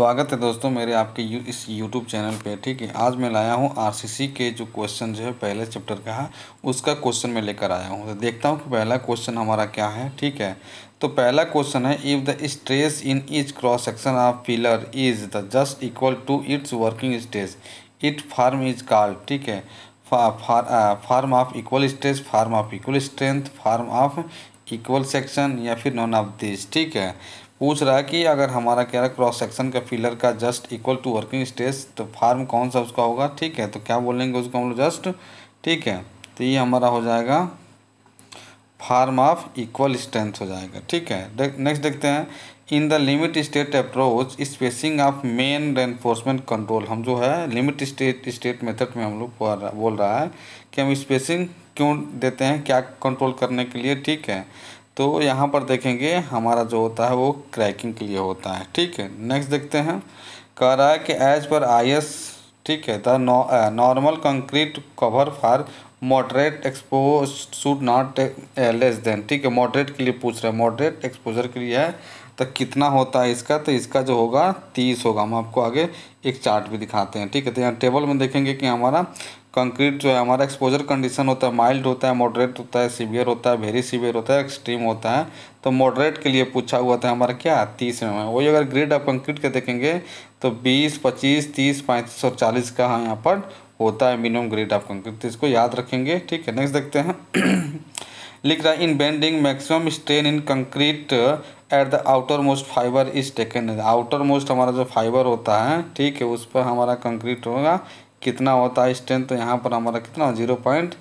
स्वागत है दोस्तों मेरे आपके यू, इस यूट्यूब चैनल पे ठीक है आज मैं लाया हूँ आरसीसी के जो क्वेश्चन जो है पहले चैप्टर का है उसका क्वेश्चन मैं लेकर आया हूँ तो देखता हूँ कि पहला क्वेश्चन हमारा क्या है ठीक है तो पहला क्वेश्चन है if the stress in each cross section of pillar is the just equal to its working stress it form is called ठीक है form of equal stress form of equal strength form of equal section या फिर none of this ठीक है पूछ रहा है कि अगर हमारा कह रहा क्रॉस सेक्शन का फिलर का just equal to working stage तो फार्म कौन सा उसका होगा ठीक है तो क्या बोलेंगे उसको हम लोग जस्ट ठीक है तो ये हमारा हो जाएगा फार्म ऑफ इक्वल स्ट्रेंथ हो जाएगा ठीक है नेक्स्ट देखते हैं in the limit state approach spacing of main reinforcement control हम जो है लिमिट स्टेट स्टेट मेथड में हम लोग बोल रहा है कि हम स्पेसिंग क्यों देते हैं क्या कंट्रोल करने के लिए ठीक है तो यहाँ पर देखेंगे हमारा जो होता है वो क्रैकिंग के लिए होता है ठीक है नेक्स्ट देखते हैं कह रहा है कि एज पर आई एस ठीक है the normal concrete cover for moderate expose should not less than ठीक है मॉडरेट के लिए पूछ रहे हैं मॉडरेट एक्सपोजर के लिए है तो कितना होता है इसका तो इसका जो होगा तीस होगा हम आपको आगे एक चार्ट भी दिखाते हैं ठीक है तो यहाँ टेबल में देखेंगे कि हमारा कंक्रीट जो है हमारा एक्सपोजर कंडीशन होता है माइल्ड होता है मॉडरेट होता है सीवियर होता है वेरी सीवियर होता है एक्सट्रीम होता है तो मॉडरेट के लिए पूछा हुआ था हमारा क्या तीस एम वही अगर ग्रेड आप कंक्रीट के देखेंगे तो बीस पच्चीस तीस पैंतीस और चालीस का हाँ यहाँ पर होता है मिनिमम ग्रेड ऑफ कंक्रीट इसको याद रखेंगे ठीक है नेक्स्ट देखते हैं लिख रहा है in bending maximum strain in concrete at the outermost fibre is taken outermost हमारा जो फाइबर होता है ठीक है उस पर हमारा कंक्रीट होगा कितना होता है स्ट्रेंथ तो यहाँ पर हमारा कितना zero point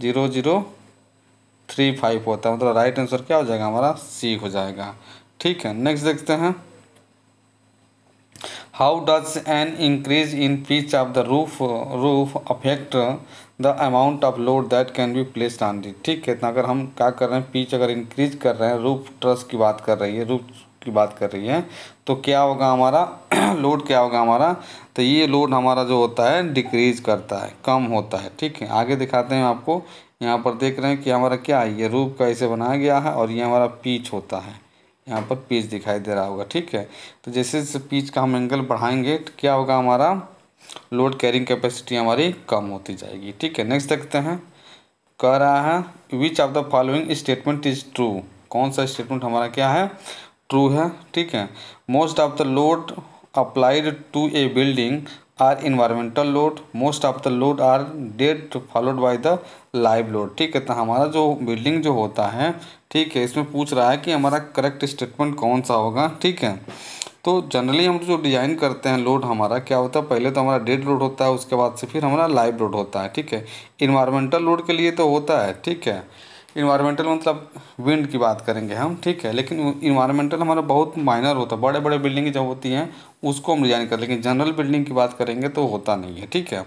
zero zero three five होता है मतलब राइट आंसर क्या हो जाएगा हमारा सी हो जाएगा ठीक है नेक्स्ट देखते हैं how does an increase in pitch of the roof roof affect the amount of load that can be place on the ठीक है इतना अगर हम क्या कर रहे हैं पीच अगर इंक्रीज कर रहे हैं रूफ ट्रस की बात कर रही है रूफ की बात कर रही है तो क्या होगा हमारा लोड क्या होगा हमारा तो ये लोड हमारा जो होता है डिक्रीज करता है कम होता है ठीक है आगे दिखाते हैं आपको यहाँ पर देख रहे हैं कि हमारा क्या है ये रूप का इसे बनाया गया है और ये हमारा पीच होता है यहाँ पर पीच दिखाई दे रहा होगा ठीक है तो जैसे जैसे पीच का हम एंगल बढ़ाएंगे तो क्या होगा हमारा लोड कैरिंग कैपेसिटी हमारी कम होती जाएगी ठीक है नेक्स्ट देखते हैं कह रहा है which of the following statement is true कौन सा स्टेटमेंट हमारा क्या है ट्रू है ठीक है most of the load applied to a building are environmental load most of the load are dead followed by the live load ठीक है तो हमारा जो बिल्डिंग जो होता है ठीक है इसमें पूछ रहा है कि हमारा करेक्ट स्टेटमेंट कौन सा होगा ठीक है तो जनरली हम जो डिज़ाइन करते हैं लोड हमारा क्या होता है पहले तो हमारा डेड लोड होता है उसके बाद से फिर हमारा लाइव लोड होता है ठीक है इन्वायरमेंटल लोड के लिए तो होता है ठीक है इन्वायरमेंटल मतलब विंड की बात करेंगे हम ठीक है लेकिन इन्वायरमेंटल हमारा बहुत माइनर होता है बड़े बड़े बिल्डिंग जब होती हैं उसको हम डिजाइन कर लेकिन जनरल बिल्डिंग की बात करेंगे तो होता नहीं है ठीक है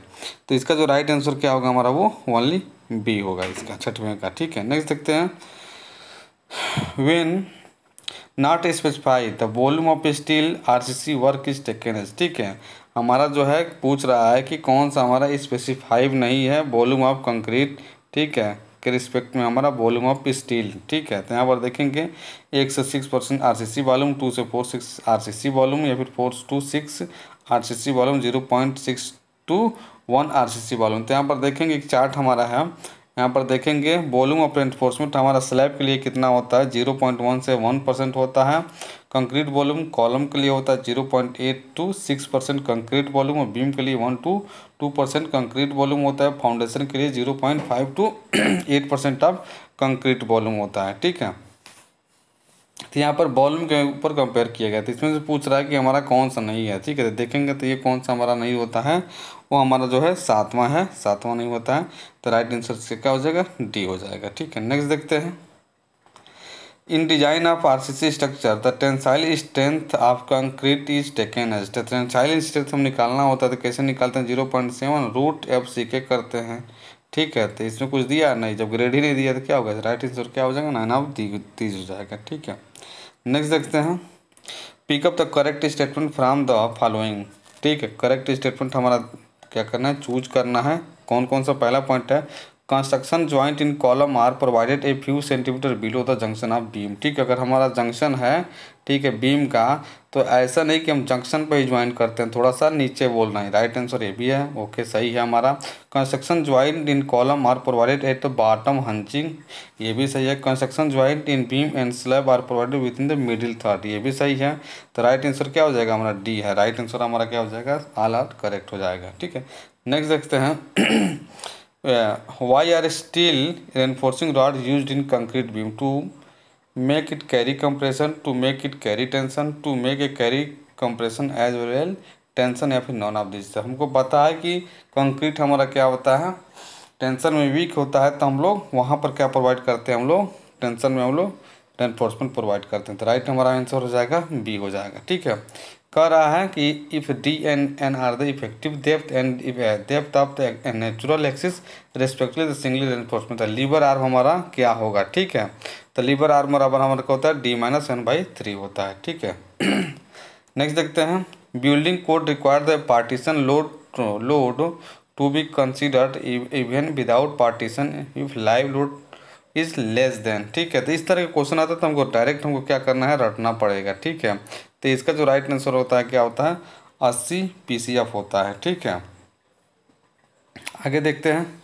तो इसका जो राइट आंसर क्या होगा हमारा वो ओनली बी होगा इसका छठवें का ठीक है नेक्स्ट देखते हैं when not specify the volume of steel see work is taken as ठीक है हमारा जो है पूछ रहा है कि कौन सा हमारा स्पेसिफाइव नहीं है वॉल्यूम ऑफ कंक्रीट ठीक है के रिस्पेक्ट में हमारा वॉल्यूम ऑफ स्टील ठीक है तो यहाँ पर देखेंगे एक से six percent R C C volume two से four six R C C volume या फिर four two six R C C volume zero point six to one R C C volume तो यहाँ पर देखेंगे एक चार्ट हमारा है यहाँ पर देखेंगे वॉल्यूम ऑफ रेनफोर्समेंट हमारा स्लैब के लिए कितना होता है जीरो पॉइंट वन से वन परसेंट होता है कंक्रीट वॉल्यूम कॉलम के लिए होता है zero point eight to six percent concrete volume और बीम के लिए one to two percent concrete volume होता है फाउंडेशन के लिए zero point five to eight percent of concrete volume होता है ठीक है तो यहाँ पर वॉल्यूम के ऊपर कंपेयर किया गया तो इसमें से पूछ रहा है कि हमारा कौन सा नहीं है ठीक है तो देखेंगे तो ये कौन सा हमारा नहीं होता है वो हमारा जो है सातवां है सातवां नहीं होता है तो राइट आंसर से क्या हो जाएगा डी हो जाएगा ठीक है नेक्स्ट देखते हैं in design of R C C structure the tensile strength of concrete is taken as tensile strength हम निकालना होता है तो कैसे निकालते हैं zero point seven root F C के करते हैं ठीक है तो इसमें कुछ दिया नहीं जब ग्रेड ही नहीं दिया तो क्या होगा राइट आंसर क्या हो जाएगा नाइन ऑफ तीस हो जाएगा ठीक है नेक्स्ट देखते हैं pick up the correct statement from the following ठीक है करेक्ट स्टेटमेंट हमारा क्या करना है चूज करना है कौन कौन सा पहला पॉइंट है construction joint in column are provided a few centimetre below the junction of beam ठीक है अगर हमारा जंक्शन है ठीक है बीम का तो ऐसा नहीं कि हम जंक्शन पर ही ज्वाइन करते हैं थोड़ा सा नीचे बोलना है राइट आंसर ए भी है ओके सही है हमारा construction joint in column are provided at the bottom haunching ये भी सही है construction joint in beam and slab are provided within the middle third ये भी सही है तो राइट आंसर क्या हो जाएगा हमारा डी है राइट आंसर हमारा क्या हो जाएगा आल आर करेक्ट हो जाएगा ठीक है नेक्स्ट देखते हैं why are steel reinforcing rods used in concrete beam to make it carry compression to make it carry tension to make a carry compression as well tension या फिर none of this हमको पता है कि concrete हमारा क्या होता है टेंशन में वीक होता है तो हम लोग वहाँ पर क्या प्रोवाइड करते हैं हम लोग टेंशन में हम लोग रेनफोर्समेंट प्रोवाइड करते हैं तो राइट हमारा आंसर हो जाएगा बी हो जाएगा ठीक है कह रहा है कि if D and N are the effective depth and depth of the natural axis respectively the single reinforcement lever arm हमारा क्या होगा ठीक है तो लीवर आर्म बराबर हमारे को होता है D minus N by three होता है ठीक है नेक्स्ट देखते हैं building code require the partition load load to be considered even without partition if live load is less than ठीक है तो इस तरह के क्वेश्चन आता है तो हमको डायरेक्ट हमको क्या करना है रटना पड़ेगा ठीक है तो इसका जो राइट आंसर होता है क्या होता है अस्सी पी सी एफ होता है ठीक है आगे देखते हैं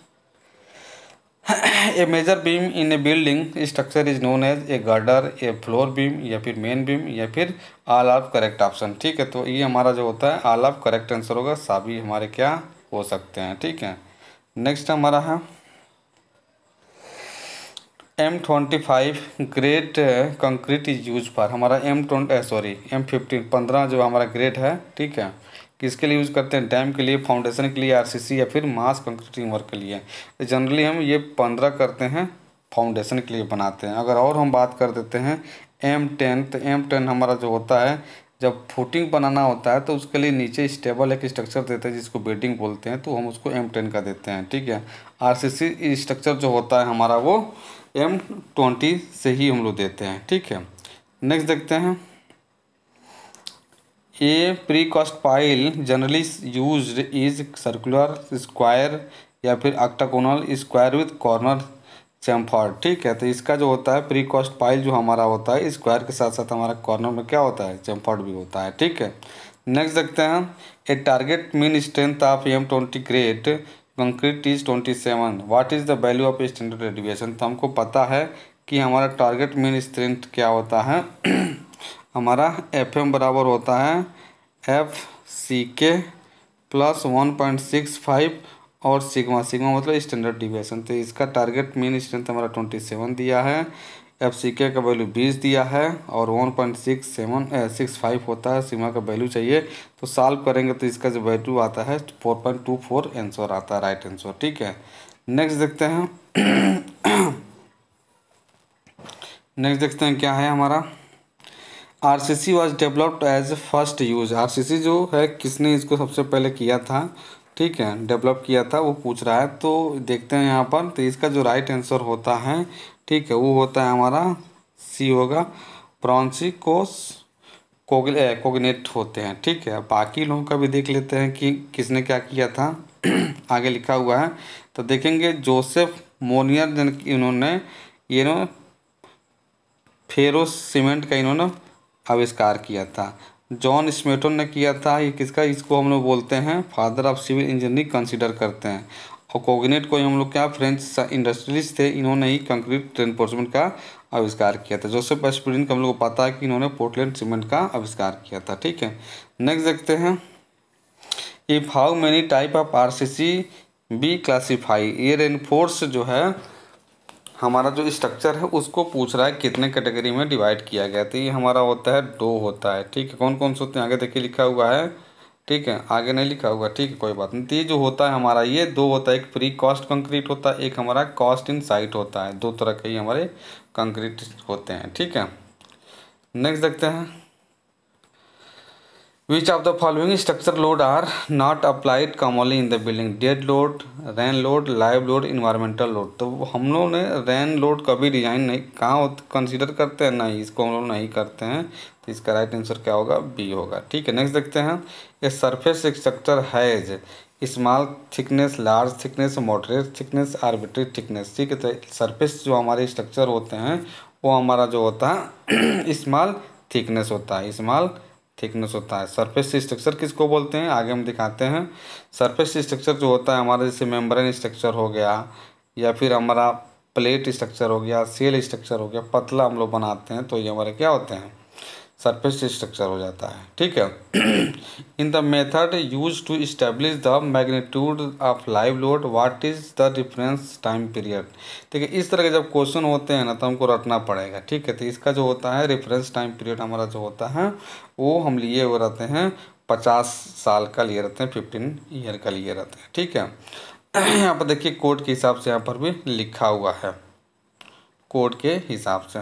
a major beam in a building structure is known as a girder a floor beam या फिर मेन बीम या फिर आल ऑफ करेक्ट ऑप्शन ठीक है तो ये हमारा जो होता है आल ऑफ करेक्ट आंसर होगा सभी हमारे क्या हो सकते हैं ठीक है नेक्स्ट हमारा है M twenty five grade concrete is use for हमारा M twenty sorry M fifteen पंद्रह जो हमारा ग्रेट है ठीक है किसके लिए यूज़ करते हैं डैम के लिए फाउंडेशन के लिए आरसीसी या फिर मास कंक्रीटिंग वर्क के लिए तो जनरली हम ये पंद्रह करते हैं फाउंडेशन के लिए बनाते हैं अगर और हम बात कर देते हैं एम टेन तो एम टेन हमारा जो होता है जब फुटिंग बनाना होता है तो उसके लिए नीचे स्टेबल एक स्ट्रक्चर देते हैं जिसको बेडिंग बोलते हैं तो हम उसको एम टेन का देते हैं ठीक है आर स्ट्रक्चर जो होता है हमारा वो एम ट्वेंटी से ही हम लोग देते हैं ठीक है नेक्स्ट देखते हैं a precast pile generally use is circular square या फिर octagonal square with corner chamfer ठीक है तो इसका जो होता है प्री कॉस्ट पाइल जो हमारा होता है स्क्वायर के साथ साथ हमारा कॉर्नर में क्या होता है चैम्फर भी होता है ठीक है नेक्स्ट देखते हैं a target mean strength of M twenty grade concrete is twenty seven what is the value of standard deviation तो हमको पता है कि हमारा टारगेट मीन स्ट्रेंथ क्या होता है हमारा एफ एम बराबर होता है F C K plus one point six five और सिग्मा सिग्मा मतलब स्टैंडर्ड डिविएशन तो इसका टारगेट मीन स्ट्रेंथ हमारा ट्वेंटी सेवन दिया है एफ सी के का वैल्यू बीस दिया है और one point six seven six five होता है सीमा का वैल्यू चाहिए तो सॉल्व करेंगे तो इसका जो वैल्यू आता है four point two four answer आता है राइट आंसर ठीक है नेक्स्ट देखते हैं नेक्स्ट देखते हैं क्या है हमारा R C C was developed as first use R C C जो है किसने इसको सबसे पहले किया था ठीक है डेवलप किया था वो पूछ रहा है तो देखते हैं यहाँ पर तो इसका जो राइट आंसर होता है ठीक है वो होता है हमारा सी होगा ब्रॉन्सिकोस कोगल कोगनेट होते हैं ठीक है बाकी लोगों का भी देख लेते हैं कि किसने क्या किया था आगे लिखा हुआ है तो देखेंगे जोसेफ मोनियर जन इन्होंने ये नो फेरो सीमेंट का इन्होंने आविष्कार किया था जॉन स्मेटन ने किया था ये किसका इसको हम लोग बोलते हैं father of civil engineering consider करते हैं और कोगिनेट को हम लोग क्या फ्रेंच इंडस्ट्रियलिस्ट थे इन्होंने ही कंक्रीट रेनफोर्समेंट का आविष्कार किया था जोसेफ एस्पिरिन का हम लोग को पता है कि इन्होंने पोर्टलैंड सीमेंट का आविष्कार किया था ठीक है नेक्स्ट देखते हैं if how many type of R B classify ये रेनफोर्स जो है हमारा जो स्ट्रक्चर है उसको पूछ रहा है कितने कैटेगरी में डिवाइड किया गया तो ये हमारा होता है दो होता है ठीक है कौन कौन से होते हैं आगे देखिए लिखा हुआ है ठीक है आगे नहीं लिखा होगा ठीक है कोई बात नहीं तो ये जो होता है हमारा ये दो होता है एक प्री कॉस्ट कंक्रीट होता है एक हमारा कॉस्ट इन साइट होता है दो तरह के ही हमारे कंक्रीट होते हैं ठीक है नेक्स्ट देखते हैं which of the following structure load are not applied commonly in the building dead load rain load live load environmental load तो हम लोग ने रैन लोड कभी डिजाइन नहीं कहाँ कंसिडर करते हैं नहीं इसको हम लोग नहीं करते हैं तो इसका राइट आंसर क्या होगा बी होगा ठीक है नेक्स्ट देखते हैं a surface structure has small thickness large thickness moderate thickness arbitrary thickness ठीक है तो सरफेस जो हमारे स्ट्रक्चर होते हैं वो हमारा जो होता है स्मॉल थिकनेस होता है स्मॉल थिकनेस होता है सरफेस स्ट्रक्चर किसको बोलते हैं आगे हम दिखाते हैं सरफेस स्ट्रक्चर जो होता है हमारा जैसे मेम्ब्रेन स्ट्रक्चर हो गया या फिर हमारा प्लेट स्ट्रक्चर हो गया सेल स्ट्रक्चर हो गया पतला हम लोग बनाते हैं तो ये हमारे क्या होते हैं सरफेस स्ट्रक्चर हो जाता है ठीक है in the method use to establish the magnitude of live load what is the difference time period ठीक है इस तरह के जब क्वेश्चन होते हैं ना तो हमको रटना पड़ेगा ठीक है तो इसका जो होता है रेफरेंस टाइम पीरियड हमारा जो होता है वो हम लिए हुए रहते हैं पचास साल का लिए रहते हैं फिफ्टीन ईयर का लिए रहते हैं ठीक है यहाँ पर देखिए कोर्ट के हिसाब से यहाँ पर भी लिखा हुआ है कोर्ट के हिसाब से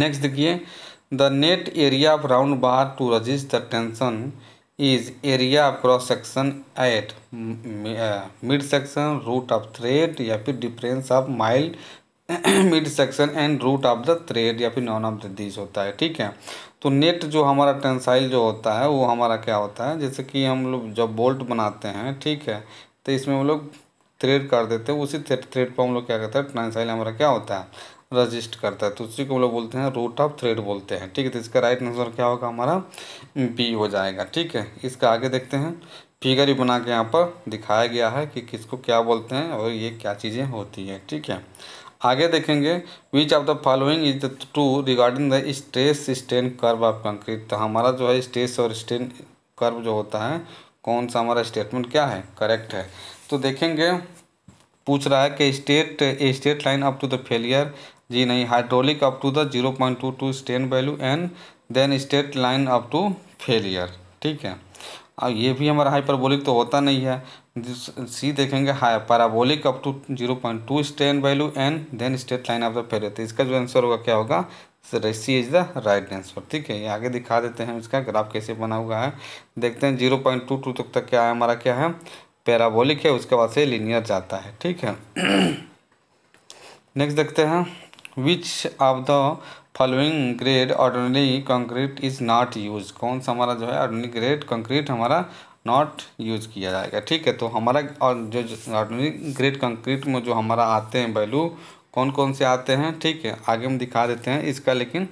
नेक्स्ट देखिए the net area of round bar to resist the tension is area of cross section at mid section root of thread या फिर difference of mile mid section and root of the thread या फिर none of the this होता है ठीक है तो net जो हमारा टेंसाइल जो होता है वो हमारा क्या होता है जैसे कि हम लोग जब बोल्ट बनाते हैं ठीक है तो इसमें हम लोग थ्रेड कर देते हैं उसी थ्रेड थ्रेड पर हम लोग क्या कहते हैं टेंसाइल हमारा क्या होता है रजिस्ट करता है तो उसी को हम लोग बोलते हैं रूट ऑफ थ्रेड बोलते हैं ठीक है तो इसका राइट आंसर क्या होगा हमारा बी हो जाएगा ठीक है इसका आगे देखते हैं फिगर ही बना के यहाँ पर दिखाया गया है कि किसको क्या बोलते हैं और ये क्या चीज़ें होती हैं ठीक है आगे देखेंगे which of the following is the true regarding the stress strain curve of concrete तो हमारा जो है स्ट्रेस और स्टेन कर्व जो होता है कौन सा हमारा स्टेटमेंट क्या है करेक्ट है तो देखेंगे पूछ रहा है कि straight straight line up to the failure जी नहीं hydraulic up to the zero point two two strain value and then straight line up to failure ठीक है अब ये भी हमारा हाइपरबोलिक तो होता नहीं है सी देखेंगे high parabolic up to zero point two strain value and then straight line of the failure तो इसका जो आंसर होगा क्या होगा C is the right answer ठीक है ये आगे दिखा देते हैं इसका ग्राफ कैसे बना हुआ है देखते हैं जीरो पॉइंट टू टू तक तक क्या है हमारा क्या है पैराबोलिक है उसके बाद से लीनियर जाता है ठीक है नेक्स्ट देखते हैं which of the following grade ordinary concrete is not use कौन सा हमारा जो है ऑर्डनरी ग्रेड कंक्रीट हमारा नॉट यूज किया जाएगा ठीक है तो हमारा और जो ऑर्डनरी ग्रेड कंक्रीट में जो हमारा आते हैं वैल्यू कौन कौन से आते हैं ठीक है आगे हम दिखा देते हैं इसका लेकिन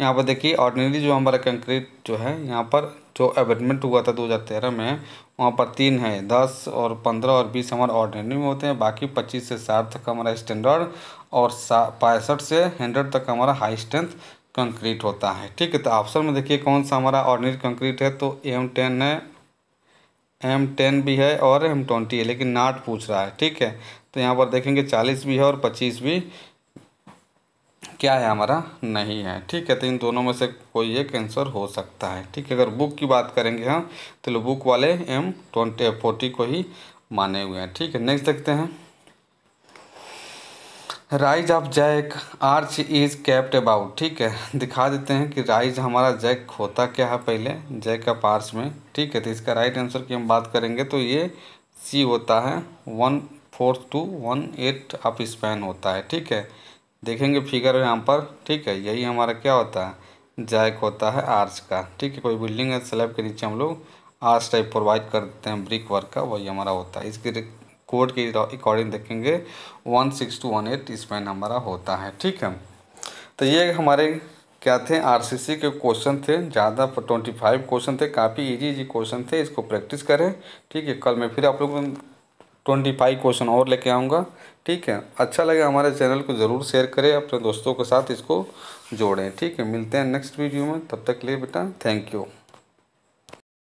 यहाँ पर देखिए ऑर्डिनरी जो हमारा कंक्रीट जो है यहाँ पर जो एवेडमेंट हुआ था दो हज़ार तेरह में वहाँ पर तीन है दस और पंद्रह और बीस हमारे ऑर्डनरी में होते हैं बाकी पच्चीस से साठ तक हमारा स्टैंडर्ड और पैंसठ से हंड्रेड तक हमारा हाई स्ट्रेंथ कंक्रीट होता है ठीक है तो ऑप्शन में देखिए कौन सा हमारा ऑर्डिनरी कंक्रीट है तो एम टेन है एम टेन भी है और एम ट्वेंटी है लेकिन नाट पूछ रहा है ठीक है तो यहाँ पर देखेंगे चालीस भी है और पच्चीस भी क्या है हमारा नहीं है ठीक है तो इन दोनों में से कोई एक आंसर हो सकता है ठीक है अगर बुक की बात करेंगे हम तो बुक वाले एम ट्वेंटी फोर्टी को ही माने हुए हैं ठीक है नेक्स्ट देखते हैं rise of jack arch is kept about ठीक है दिखा देते हैं कि राइज हमारा जैक होता क्या है पहले जैक का पार्स में ठीक है तो इसका राइट आंसर की हम बात करेंगे तो ये सी होता है one four to one eight आप स्पैन होता है ठीक है देखेंगे फिगर यहाँ पर ठीक है यही हमारा क्या होता है जैक होता है आर्च का ठीक है कोई बिल्डिंग है स्लैब के नीचे हम लोग आर्च टाइप प्रोवाइड कर देते हैं ब्रिक वर्क का वही हमारा होता है इसकी कोड के अकॉर्डिंग देखेंगे one six to one eight इसमें हमारा होता है ठीक है तो ये हमारे क्या थे आरसीसी के क्वेश्चन थे ज़्यादा ट्वेंटी फाइव क्वेश्चन थे काफ़ी इजी इजी क्वेश्चन थे इसको प्रैक्टिस करें ठीक है कल मैं फिर आप लोगों ट्वेंटी फाइव क्वेश्चन और लेके आऊँगा ठीक है अच्छा लगे हमारे चैनल को ज़रूर शेयर करें अपने दोस्तों के साथ इसको जोड़ें ठीक है मिलते हैं नेक्स्ट वीडियो में तब तक लिए बेटा थैंक यू